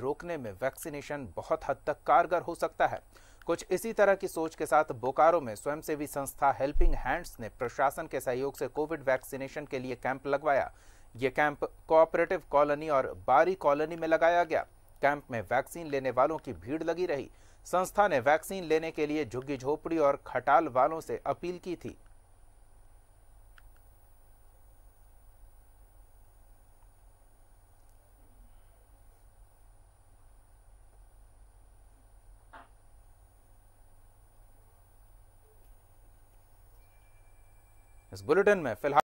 रोकने में वैक्सीनेशन बहुत हद तक कारगर हो सकता है कुछ इसी तरह की सोच के साथ बोकारो में स्वयंसेवी संस्था हेल्पिंग हैंड्स ने प्रशासन के सहयोग से कोविड वैक्सीनेशन के लिए कैंप लगवाया ये कैंप कोऑपरेटिव कॉलोनी और बारी कॉलोनी में लगाया गया कैंप में वैक्सीन लेने वालों की भीड़ लगी रही संस्था ने वैक्सीन लेने के लिए झुग्गी झोपड़ी और खटाल वालों से अपील की थी इस बुलेटिन में फिलहाल